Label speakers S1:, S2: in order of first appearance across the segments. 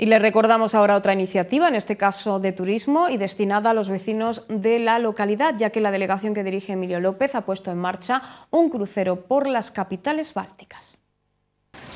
S1: Y le recordamos ahora otra iniciativa, en este caso de turismo y destinada a los vecinos de la localidad, ya que la delegación que dirige Emilio López ha puesto en marcha un crucero por las capitales bálticas.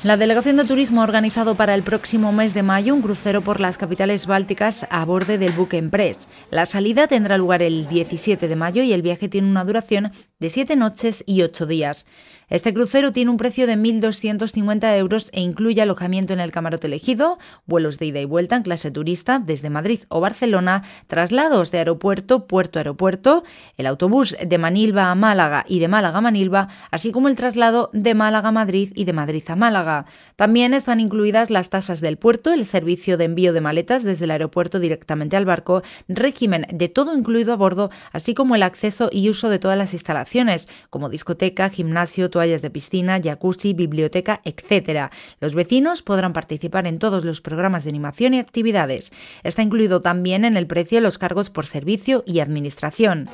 S2: La Delegación de Turismo ha organizado para el próximo mes de mayo un crucero por las capitales bálticas a borde del buque Empress. La salida tendrá lugar el 17 de mayo y el viaje tiene una duración de siete noches y ocho días. Este crucero tiene un precio de 1.250 euros e incluye alojamiento en el camarote elegido, vuelos de ida y vuelta en clase turista desde Madrid o Barcelona, traslados de aeropuerto, puerto a aeropuerto, el autobús de Manilva a Málaga y de Málaga a Manilva, así como el traslado de Málaga a Madrid y de Madrid a Málaga. También están incluidas las tasas del puerto, el servicio de envío de maletas desde el aeropuerto directamente al barco, régimen de todo incluido a bordo, así como el acceso y uso de todas las instalaciones, como discoteca, gimnasio, toallas de piscina, jacuzzi, biblioteca, etc. Los vecinos podrán participar en todos los programas de animación y actividades. Está incluido también en el precio los cargos por servicio y administración.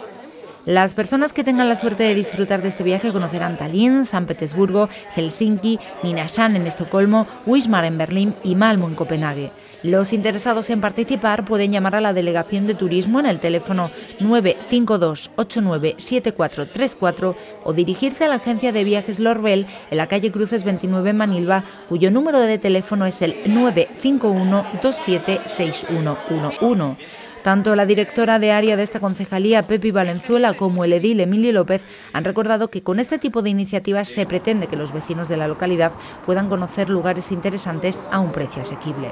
S2: Las personas que tengan la suerte de disfrutar de este viaje conocerán Tallinn, San Petersburgo, Helsinki, Ninashan en Estocolmo, Wismar en Berlín y Malmo en Copenhague. Los interesados en participar pueden llamar a la Delegación de Turismo en el teléfono 952 897434 o dirigirse a la agencia de viajes Lorbel en la calle Cruces 29 Manilva, cuyo número de teléfono es el 951 276111. Tanto la directora de área de esta concejalía, Pepi Valenzuela, como el edil Emilio López han recordado que con este tipo de iniciativas se pretende que los vecinos de la localidad puedan conocer lugares interesantes a un precio asequible.